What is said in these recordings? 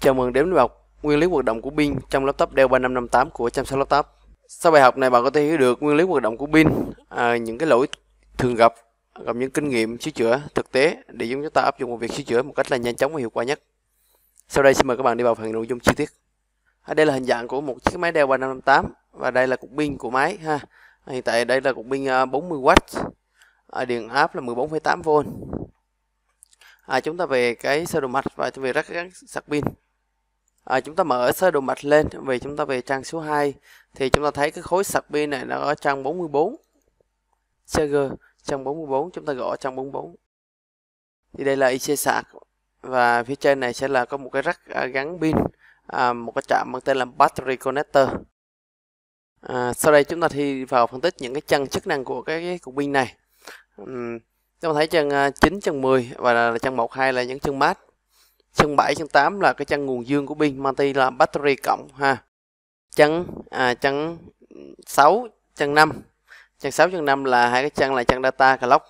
Chào mừng đến với học nguyên lý hoạt động của pin trong laptop Dell 3558 của Samsung Laptop. Sau bài học này bạn có thể hiểu được nguyên lý hoạt động của pin, à, những cái lỗi thường gặp, gặp những kinh nghiệm sửa chữa thực tế để giúp chúng ta áp dụng vào việc sửa chữa một cách là nhanh chóng và hiệu quả nhất. Sau đây xin mời các bạn đi vào phần nội dung chi tiết. À, đây là hình dạng của một chiếc máy Dell 3558 và đây là cục pin của máy ha. À, hiện tại đây là cục pin 40W, à, à, điện áp là 14,8V. À, chúng ta về cái sơ đồ mạch và về các sạc pin à, chúng ta mở sơ đồ mạch lên vì chúng ta về trang số 2 thì chúng ta thấy cái khối sạc pin này nó ở trang 44 CG trang 44 chúng ta gõ trang 44 thì đây là IC sạc và phía trên này sẽ là có một cái rắc à, gắn pin à, một cái chạm mang tên là battery connector à, sau đây chúng ta thì vào phân tích những cái chân chức năng của cái, cái cục pin này uhm, chúng ta thấy chân 9 à, chân 10 và là chân 1 2 là những chân mát chân 7 chân 8 là cái chân nguồn dương của pin multi là battery cộng ha chân à, chân 6 chân 5 chân 6 chân 5 là hai cái chân là chân data clock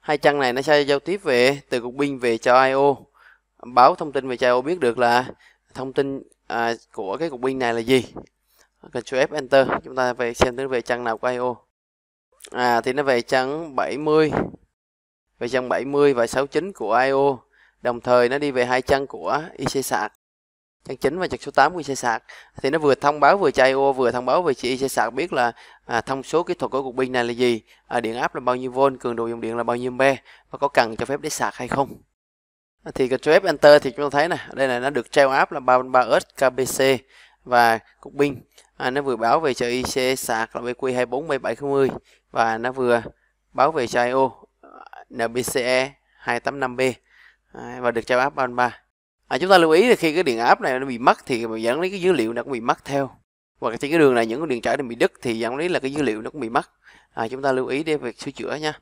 hai chân này nó sẽ giao tiếp về từ cục pin về cho IO báo thông tin về cho IO biết được là thông tin à, của cái cục pin này là gì Ctrl F Enter chúng ta về xem tới về chân nào của IO à thì nó về chân 70 về chân 70 và 69 của IO đồng thời nó đi về hai chân của IC sạc chân chính và chân số 8 của IC sạc thì nó vừa thông báo vừa cho IO vừa thông báo về chị IC sạc biết là à, thông số kỹ thuật của cục pin này là gì à, điện áp là bao nhiêu volt cường độ dòng điện là bao nhiêu ampe và có cần cho phép để sạc hay không à, thì cái trap enter thì chúng ta thấy nè đây là nó được treo áp là 33 kbc và cục pin à, nó vừa báo về cho IC sạc là BQ247720 và nó vừa báo về cho IO à, NBCE 285B Đấy, và được treo app ban 3 à, chúng ta lưu ý là khi cái điện áp này nó bị mất thì dẫn đến cái dữ liệu nó cũng bị mất theo hoặc trên cái đường này những cái điện trở này bị đứt thì dẫn đến là cái dữ liệu nó cũng bị mất à, chúng ta lưu ý để việc sửa chữa nha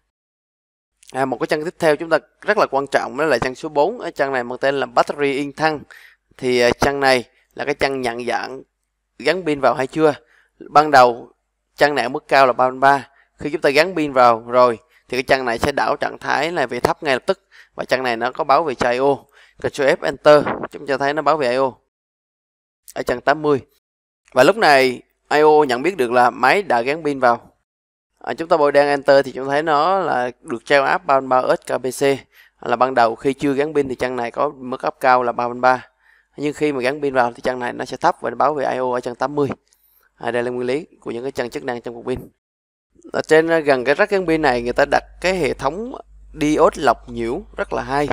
à, một cái chân tiếp theo chúng ta rất là quan trọng đó là chân số 4 ở chân này mang tên là battery in thăng thì chân à, này là cái chân nhận dạng gắn pin vào hay chưa ban đầu chân này ở mức cao là 33 khi chúng ta gắn pin vào rồi thì cái chân này sẽ đảo trạng thái là về thấp ngay lập tức và chân này nó có báo về cho IO Ctrl F Enter chúng ta thấy nó báo về IO ở chân 80 và lúc này IO nhận biết được là máy đã gắn pin vào à, chúng ta bôi đen Enter thì chúng thấy nó là được treo áp 33 SKPC là ban đầu khi chưa gắn pin thì chân này có mức áp cao là 33 nhưng khi mà gắn pin vào thì chân này nó sẽ thấp và báo về IO ở chân 80 à, đây là nguyên lý của những cái chân chức năng trong cục pin ở trên à, gần cái rắc gắn pin này người ta đặt cái hệ thống diode lọc nhiễu rất là hay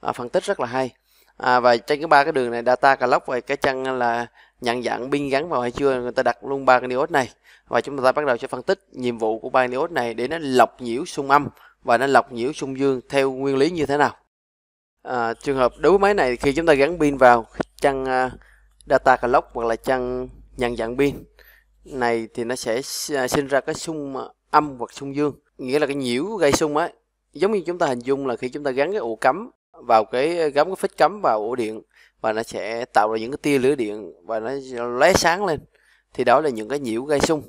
à, phân tích rất là hay à, và trên cái ba cái đường này data clock và cái chân là nhận dạng pin gắn vào hay chưa người ta đặt luôn ba cái diode này và chúng ta bắt đầu sẽ phân tích nhiệm vụ của ba diode này để nó lọc nhiễu xung âm và nó lọc nhiễu xung dương theo nguyên lý như thế nào à, trường hợp đối với máy này khi chúng ta gắn pin vào chân uh, à, data clock hoặc là chân nhận dạng pin này thì nó sẽ à, sinh ra cái xung âm hoặc xung dương nghĩa là cái nhiễu gây xung ấy giống như chúng ta hình dung là khi chúng ta gắn cái ổ cắm vào cái gắn cái phích cắm vào ổ điện và nó sẽ tạo ra những cái tia lửa điện và nó lóe sáng lên thì đó là những cái nhiễu gây sung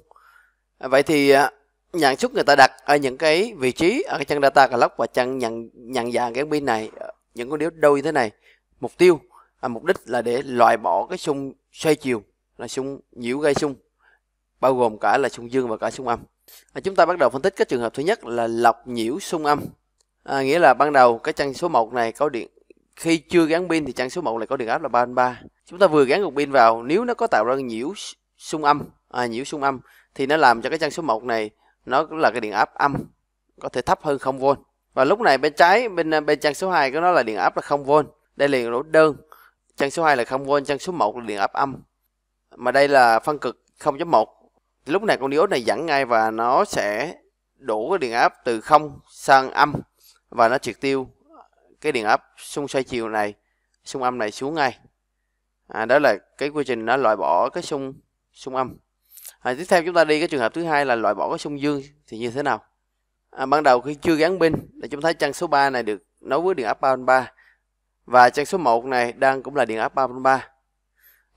à, vậy thì à, nhận suất người ta đặt ở những cái vị trí ở cái chân data lóc và chân nhận nhận dạng cái pin này ờ, những con điếu đôi như thế này mục tiêu à, mục đích là để loại bỏ cái xung xoay chiều là xung nhiễu gây xung bao gồm cả là xung dương và cả xung âm À, chúng ta bắt đầu phân tích các trường hợp thứ nhất là lọc nhiễu xung âm à, nghĩa là ban đầu cái chân số 1 này có điện khi chưa gắn pin thì chân số 1 này có điện áp là 33 chúng ta vừa gắn cục pin vào nếu nó có tạo ra nhiễu xung âm à, nhiễu xung âm thì nó làm cho cái chân số 1 này nó là cái điện áp âm có thể thấp hơn 0V và lúc này bên trái bên à, bên chân số 2 của nó là điện áp là 0V đây là lỗ đơn chân số 2 là 0V chân số 1 là điện áp âm mà đây là phân cực 0.1 lúc này con diode này dẫn ngay và nó sẽ đổ cái điện áp từ không sang âm và nó triệt tiêu cái điện áp xung xoay chiều này xung âm này xuống ngay à, đó là cái quy trình nó loại bỏ cái xung xung âm à, tiếp theo chúng ta đi cái trường hợp thứ hai là loại bỏ cái xung dương thì như thế nào à, ban đầu khi chưa gắn pin là chúng thấy chân số 3 này được nối với điện áp 3.3 và chân số 1 này đang cũng là điện áp 3.3 à,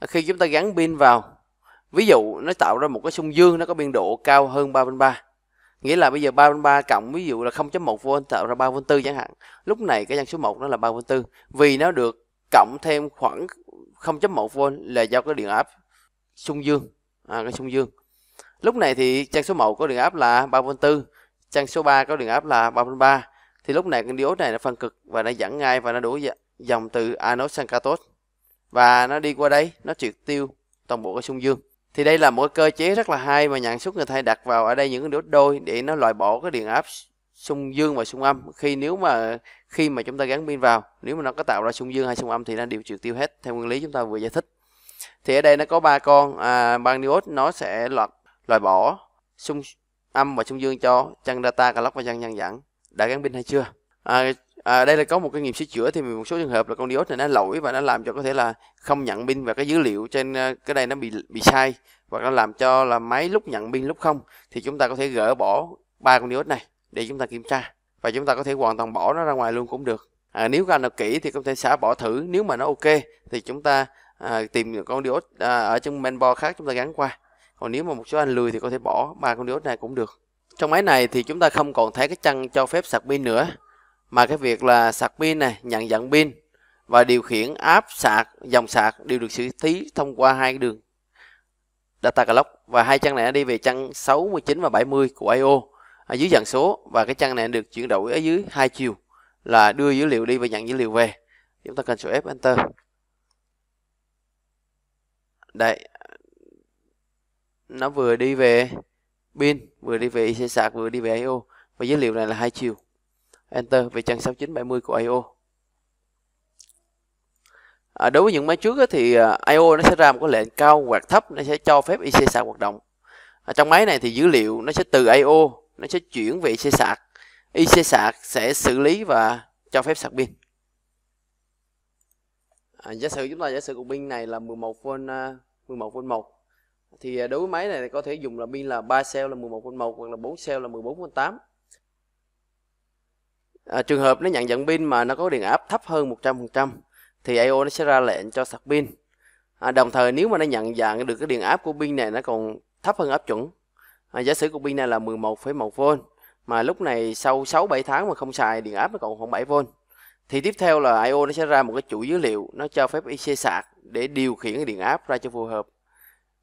khi chúng ta gắn pin vào ví dụ nó tạo ra một cái xung dương nó có biên độ cao hơn 3 bên 3 nghĩa là bây giờ 3 bên 3 cộng ví dụ là 0.1 V tạo ra 3 V 4 chẳng hạn lúc này cái nhân số 1 nó là 3 V 4 vì nó được cộng thêm khoảng 0.1 V là do cái điện áp xung dương à, cái xung dương lúc này thì trang số 1 có điện áp là 3 V 4 trang số 3 có điện áp là 3 V 3 thì lúc này cái diode này nó phân cực và nó dẫn ngay và nó đổ dòng từ anode sang cathode và nó đi qua đây nó triệt tiêu toàn bộ cái xung dương thì đây là một cơ chế rất là hay mà nhận suất người ta đặt vào ở đây những cái đốt đôi để nó loại bỏ cái điện áp xung dương và xung âm khi nếu mà khi mà chúng ta gắn pin vào nếu mà nó có tạo ra xung dương hay xung âm thì nó điều triệt tiêu hết theo nguyên lý chúng ta vừa giải thích thì ở đây nó có ba con à, băng diode nó sẽ loại loại bỏ xung âm và xung dương cho chân data clock và chân nhân dẫn đã gắn pin hay chưa à, à, đây là có một cái nghiệm sửa chữa thì một số trường hợp là con diode này nó lỗi và nó làm cho có thể là không nhận pin và cái dữ liệu trên ờ, cái đây nó bị bị sai và nó làm cho là máy lúc nhận pin lúc không thì chúng ta có thể gỡ bỏ ba con diode này để chúng ta kiểm tra và chúng ta có thể hoàn toàn bỏ nó ra ngoài luôn cũng được à, nếu ra nào kỹ thì có thể xả bỏ thử nếu mà nó ok thì chúng ta à, tìm con diode à, ở trong mainboard khác chúng ta gắn qua còn nếu mà một số anh lười thì có thể bỏ ba con diode này cũng được trong máy này thì chúng ta không còn thấy cái chân cho phép sạc pin nữa mà cái việc là sạc pin này nhận dạng pin và điều khiển áp sạc dòng sạc đều được xử lý thông qua hai đường data clock và hai chân này nó đi về chân 69 và 70 của IO ở dưới dạng số và cái chân này được chuyển đổi ở dưới hai chiều là đưa dữ liệu đi và nhận dữ liệu về chúng ta cần số F Enter đây nó vừa đi về pin vừa đi về IC sạc vừa đi về IO và dữ liệu này là hai chiều Enter về trang 6970 của I.O. À, đối với những máy trước thì à, io nó sẽ ra một cái lệnh cao hoặc thấp nó sẽ cho phép IC sạc hoạt động. À, trong máy này thì dữ liệu nó sẽ từ io nó sẽ chuyển về IC sạc. IC sạc sẽ xử lý và cho phép sạc pin. À, giả sử chúng ta giả sử cục pin này là 11V 11V1 à, thì à, đối với máy này thì có thể dùng là pin là 3 cell là 11V1 hoặc là 4 cell là 14V8 à, trường hợp nó nhận dạng pin mà nó có điện áp thấp hơn 100% thì io nó sẽ ra lệnh cho sạc pin à, đồng thời nếu mà nó nhận dạng được cái điện áp của pin này nó còn thấp hơn áp chuẩn à, giả sử của pin này là 11,1V mà lúc này sau 6 7 tháng mà không xài điện áp nó còn khoảng 7V thì tiếp theo là io nó sẽ ra một cái chuỗi dữ liệu nó cho phép IC sạc để điều khiển cái điện áp ra cho phù hợp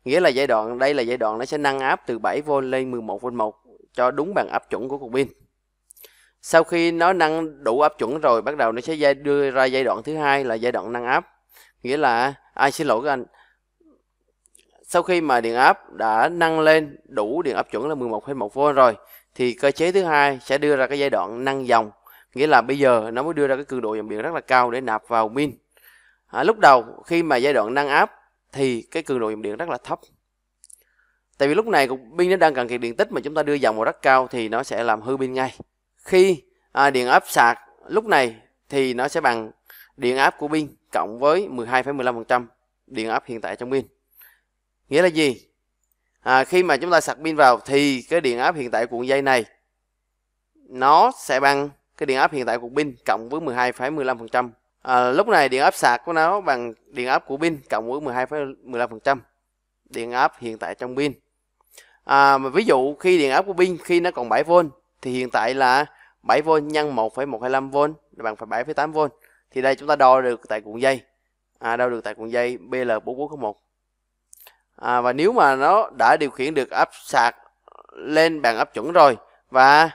nghĩa là giai đoạn đây là giai đoạn nó sẽ nâng áp từ 7V lên 11V1 cho đúng bằng áp chuẩn của cục pin sau khi nó nâng đủ áp chuẩn rồi bắt đầu nó sẽ giai đưa ra giai đoạn thứ hai là giai đoạn nâng áp nghĩa là ai à, xin lỗi các anh sau khi mà điện áp đã nâng lên đủ điện áp chuẩn là 11,1V rồi thì cơ chế thứ hai sẽ đưa ra cái giai đoạn nâng dòng nghĩa là bây giờ nó mới đưa ra cái cường độ dòng điện rất là cao để nạp vào pin à, lúc đầu khi mà giai đoạn nâng áp thì cái cường độ dòng điện rất là thấp tại vì lúc này cục pin nó đang cần kiệt điện tích mà chúng ta đưa dòng vào rất cao thì nó sẽ làm hư pin ngay khi à, điện áp sạc lúc này thì nó sẽ bằng điện áp của pin cộng với 12,15% điện áp hiện tại trong pin nghĩa là gì à, khi mà chúng ta sạc pin vào thì cái điện áp hiện tại cuộn dây này nó sẽ bằng cái điện áp hiện tại của pin cộng với 12,15%. À, lúc này điện áp sạc của nó bằng điện áp của pin cộng với 12,15% điện áp hiện tại trong pin. À, mà ví dụ khi điện áp của pin khi nó còn 7V thì hiện tại là 7V nhân 1,125V là bằng 7,8V thì đây chúng ta đo được tại cuộn dây à, đo được tại cuộn dây BL4401 à, và nếu mà nó đã điều khiển được áp sạc lên bằng áp chuẩn rồi và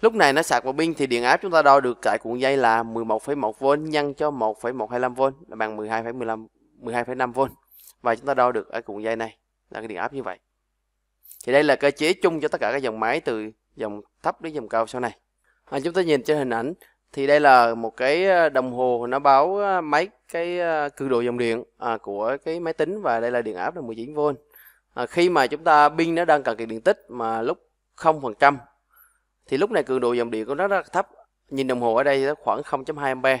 lúc này nó sạc vào pin thì điện áp chúng ta đo được tại cuộn dây là 11,1V nhân cho 1,125V là bằng 12,15 12,5V và chúng ta đo được ở cuộn dây này là cái điện áp như vậy thì đây là cơ chế chung cho tất cả các dòng máy từ dòng thấp đến dòng cao sau này à, chúng ta nhìn trên hình ảnh thì đây là một cái ờ, đồng hồ nó báo ờ, mấy cái ờ, cường độ dòng điện à, của cái máy tính và đây là điện áp là 19V à, khi mà chúng ta pin nó đang cần kiệt điện tích mà lúc 0% thì lúc này cường độ dòng điện của nó rất là thấp nhìn đồng hồ ở đây nó khoảng 0.2 A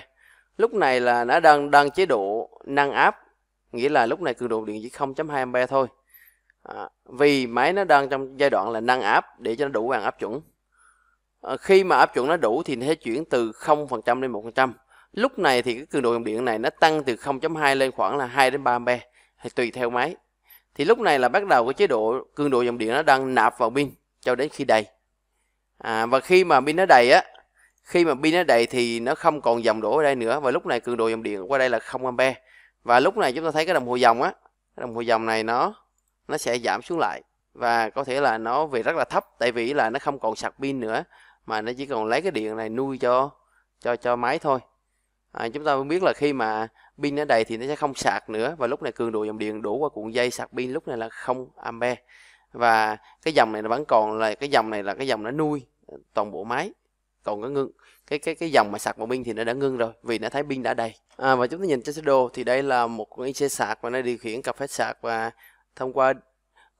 lúc này là nó đang đang chế độ năng áp nghĩa là lúc này cường độ điện chỉ 0.2 A thôi à, vì máy nó đang trong giai đoạn là năng áp để cho nó đủ bằng áp chuẩn Ờ, khi mà áp chuẩn nó đủ thì nó sẽ chuyển từ 0% lên 1%. Lúc này thì cái cường độ dòng điện này nó tăng từ 0.2 lên khoảng là 2 đến 3 ampe tùy theo máy. Thì lúc này là bắt đầu cái chế độ cường độ dòng điện nó đang nạp vào pin cho đến khi đầy. À, và khi mà pin nó đầy á, khi mà pin nó đầy thì nó không còn dòng đổ ở đây nữa và lúc này cường độ dòng điện qua đây là 0 A Và lúc này chúng ta thấy cái đồng hồ dòng á, cái đồng hồ dòng này nó nó sẽ giảm xuống lại và có thể là nó về rất là thấp tại vì là nó không còn sạc pin nữa mà nó chỉ còn lấy cái điện này nuôi cho cho cho máy thôi à, chúng ta cũng biết là khi mà pin nó đầy thì nó sẽ không sạc nữa và lúc này cường độ dòng điện đổ qua cuộn dây sạc pin lúc này là không ampe và cái dòng này nó vẫn còn là cái dòng này là cái dòng nó nuôi toàn bộ máy còn cái ngưng cái cái cái dòng mà sạc vào pin thì nó đã ngưng rồi vì nó thấy pin đã đầy à, và chúng ta nhìn trên sơ đồ thì đây là một con xe sạc và nó điều khiển cặp phép sạc và thông qua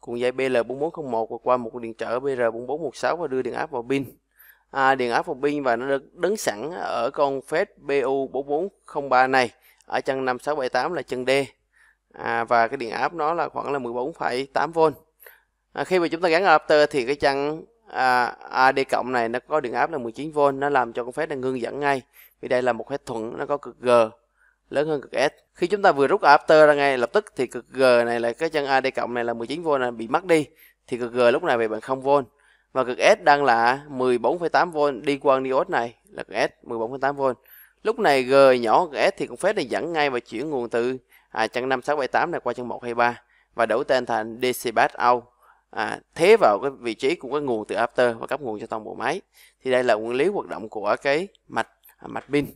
cuộn dây BL4401 và qua một điện trở BR4416 và đưa điện áp vào pin à, điện áp phòng pin và nó được đứng sẵn ở con FED BU4403 này ở chân 5678 là chân D à, và cái điện áp nó là khoảng là 14,8V à, khi mà chúng ta gắn adapter thì cái chân à, AD cộng này nó có điện áp là 19V nó làm cho con FED này ngưng dẫn ngay vì đây là một FED thuận nó có cực G lớn hơn cực S khi chúng ta vừa rút adapter ra ngay lập tức thì cực G này là cái chân AD cộng này là 19V này bị mất đi thì cực G lúc này về bằng 0V và cực S đang là 14,8V đi qua diode này là cực S 14,8V lúc này G nhỏ cực S thì con phép này dẫn ngay và chuyển nguồn từ à, chân 5678 này qua chân 1 3 và đổi tên thành DC Bass Out à, thế vào cái vị trí của cái nguồn từ adapter và cấp nguồn cho toàn bộ máy thì đây là nguyên lý hoạt động của cái mạch à, mạch pin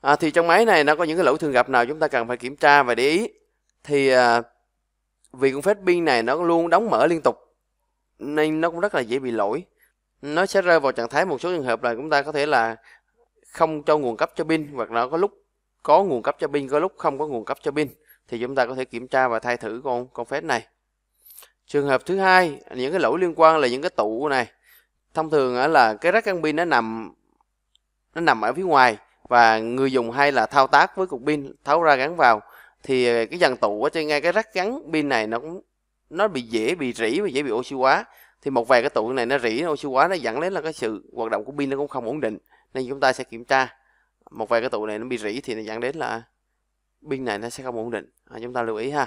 à, thì trong máy này nó có những cái lỗi thường gặp nào chúng ta cần phải kiểm tra và để ý thì à, vì con phép pin này nó luôn đóng mở liên tục nên nó cũng rất là dễ bị lỗi nó sẽ rơi vào trạng thái một số trường hợp là chúng ta có thể là không cho nguồn cấp cho pin hoặc là có lúc có nguồn cấp cho pin có lúc không có nguồn cấp cho pin thì chúng ta có thể kiểm tra và thay thử con con phép này trường hợp thứ hai những cái lỗi liên quan là những cái tụ này thông thường là cái rác căn pin nó nằm nó nằm ở phía ngoài và người dùng hay là thao tác với cục pin tháo ra gắn vào thì cái dàn tụ ở trên ngay cái rắc gắn pin này nó cũng nó bị dễ bị rỉ và dễ bị oxy hóa thì một vài cái tụ này nó rỉ nó oxy hóa nó dẫn đến là cái sự hoạt động của pin nó cũng không ổn định nên chúng ta sẽ kiểm tra một vài cái tụ này nó bị rỉ thì nó dẫn đến là pin này nó sẽ không ổn định à, chúng ta lưu ý ha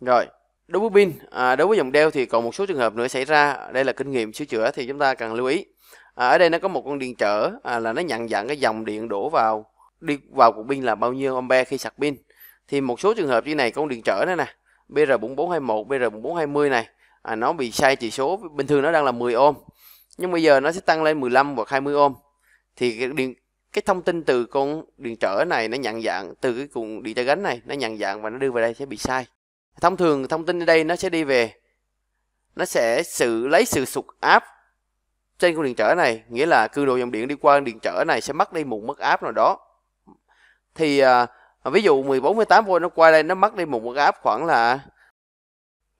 rồi đối với pin à, đối với dòng đeo thì còn một số trường hợp nữa xảy ra đây là kinh nghiệm sửa chữa thì chúng ta cần lưu ý à, ở đây nó có một con điện trở à, là nó nhận dạng cái dòng điện đổ vào đi vào cục pin là bao nhiêu ampe khi sạc pin thì một số trường hợp như này con điện trở này nè BR4421, BR4420 này à, nó bị sai chỉ số bình thường nó đang là 10 ohm nhưng bây giờ nó sẽ tăng lên 15 hoặc 20 ohm thì cái điện cái thông tin từ con điện trở này nó nhận dạng từ cái cuộn điện trở gánh này nó nhận dạng và nó đưa về đây sẽ bị sai thông thường thông tin ở đây nó sẽ đi về nó sẽ sự lấy sự sụt áp trên con điện trở này nghĩa là cương độ dòng điện đi qua điện trở này sẽ mất đi một mức áp nào đó thì uh, à, ví dụ 14 18V nó qua đây nó mất đi một cái áp khoảng là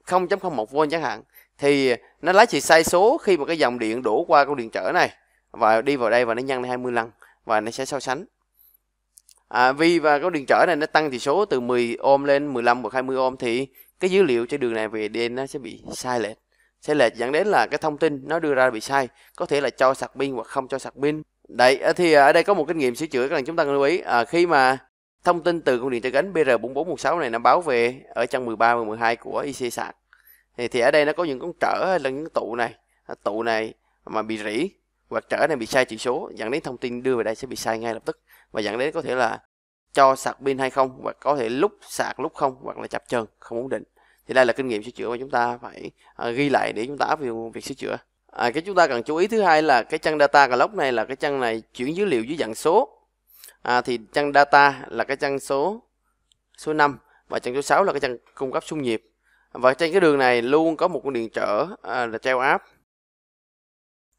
0.01V chẳng hạn thì nó lấy chỉ sai số khi mà cái dòng điện đổ qua con điện trở này và đi vào đây và nó nhân lên 20 lần và nó sẽ so sánh à, vì và con điện trở này nó tăng thì số từ 10 ohm lên 15 hoặc 20 ohm thì cái dữ liệu trên đường này về đen nó sẽ bị sai lệch sai lệch dẫn đến là cái thông tin nó đưa ra bị sai có thể là cho sạc pin hoặc không cho sạc pin đấy thì ở đây có một kinh nghiệm sửa chữa các bạn chúng ta lưu ý à, khi mà Thông tin từ con điện tử gánh BR4416 này nó báo về ở trang 13 và 12 của IC sạc. Thì, thì ở đây nó có những con trở hay là những tụ này, tụ này mà bị rỉ hoặc trở này bị sai chỉ số dẫn đến thông tin đưa về đây sẽ bị sai ngay lập tức và dẫn đến có thể là cho sạc pin hay không hoặc có thể lúc sạc lúc không hoặc là chập chờn không ổn định thì đây là kinh nghiệm sửa chữa mà chúng ta phải uh, ghi lại để chúng ta áp dụng việc sửa chữa à, cái chúng ta cần chú ý thứ hai là cái chân data clock này là cái chân này chuyển dữ liệu dưới dạng số à, thì chân data là cái chân số số 5 và chân số 6 là cái chân cung cấp xung nhịp và trên cái đường này luôn có một con điện trở à, là treo áp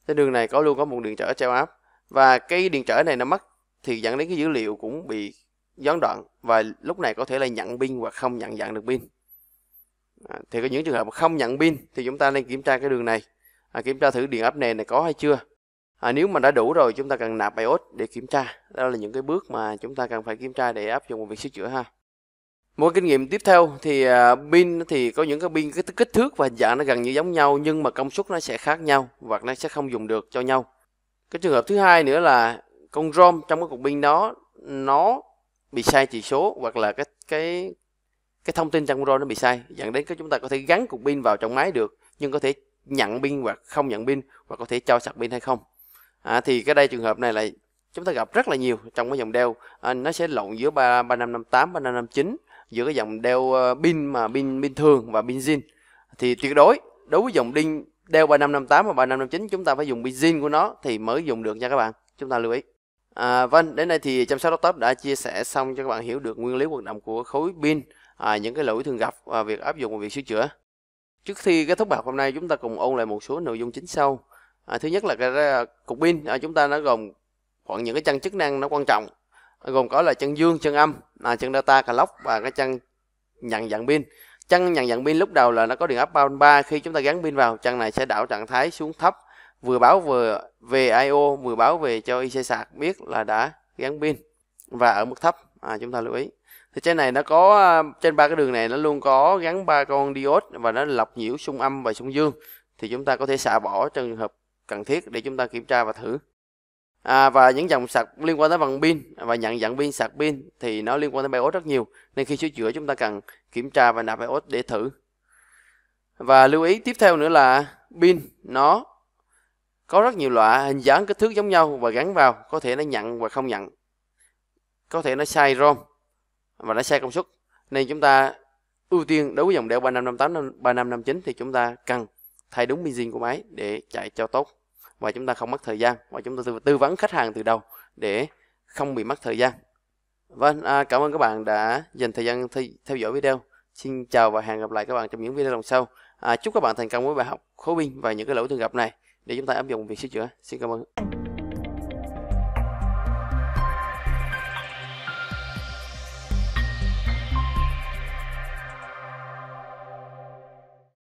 trên đường này có luôn có một điện trở treo áp và cái điện trở này nó mất thì dẫn đến cái dữ liệu cũng bị gián đoạn và lúc này có thể là nhận pin hoặc không nhận dạng được pin à, thì có những trường hợp không nhận pin thì chúng ta nên kiểm tra cái đường này à, kiểm tra thử điện áp này này có hay chưa À, nếu mà đã đủ rồi chúng ta cần nạp iOS để kiểm tra. Đó là những cái bước mà chúng ta cần phải kiểm tra để áp dụng một việc sửa chữa ha. Một kinh nghiệm tiếp theo thì à, pin thì có những cái pin cái kích thước và hình dạng nó gần như giống nhau nhưng mà công suất nó sẽ khác nhau hoặc nó sẽ không dùng được cho nhau. Cái trường hợp thứ hai nữa là con ROM trong cái cục pin đó nó bị sai chỉ số hoặc là cái cái cái thông tin trong ROM nó bị sai dẫn đến cái chúng ta có thể gắn cục pin vào trong máy được nhưng có thể nhận pin hoặc không nhận pin và có thể cho sạc pin hay không à, thì cái đây trường hợp này là chúng ta gặp rất là nhiều trong cái dòng đeo à, nó sẽ lộn giữa ba ba năm năm tám ba năm năm chín giữa cái dòng đeo ờ, pin mà pin pin thường và pin zin thì tuyệt đối đối với dòng pin đeo 3558 và 3559 chúng ta phải dùng pin zin của nó thì mới dùng được nha các bạn chúng ta lưu ý à, vâng đến đây thì chăm sóc laptop đã chia sẻ xong cho các bạn hiểu được nguyên lý hoạt động của khối pin à, những cái lỗi thường gặp và việc áp dụng và việc sửa chữa trước khi kết thúc bài hôm nay chúng ta cùng ôn lại một số nội dung chính sau à, thứ nhất là cái cục pin à, chúng ta nó gồm khoảng những cái chân chức năng nó quan trọng à, gồm có là chân dương chân âm à, chân data clock và cái chân nhận dạng pin chân nhận dạng pin lúc đầu là nó có điện áp 3 khi chúng ta gắn pin vào chân này sẽ đảo trạng thái xuống thấp vừa báo vừa về IO vừa báo về cho IC sạc biết là đã gắn pin và ở mức thấp à, chúng ta lưu ý thì trên này nó có trên ba cái đường này nó luôn có gắn ba con diode và nó lọc nhiễu xung âm và xung dương thì chúng ta có thể xả bỏ trong trường hợp cần thiết để chúng ta kiểm tra và thử à, và những dòng sạc liên quan tới bằng pin và nhận dạng pin sạc pin thì nó liên quan tới BIOS rất nhiều nên khi sửa chữa chúng ta cần kiểm tra và nạp BIOS để thử và lưu ý tiếp theo nữa là pin nó có rất nhiều loại hình dáng kích thước giống nhau và gắn vào có thể nó nhận và không nhận có thể nó sai rom và nó sai công suất nên chúng ta ưu tiên đối với dòng đeo 3558 3559 thì chúng ta cần thay đúng pin của máy để chạy cho tốt và chúng ta không mất thời gian và chúng ta tư vấn khách hàng từ đầu để không bị mất thời gian vâng à, cảm ơn các bạn đã dành thời gian th theo dõi video xin chào và hẹn gặp lại các bạn trong những video lần sau à, chúc các bạn thành công với bài học khối pin và những cái lỗi thường gặp này để chúng ta áp dụng việc sửa chữa xin cảm ơn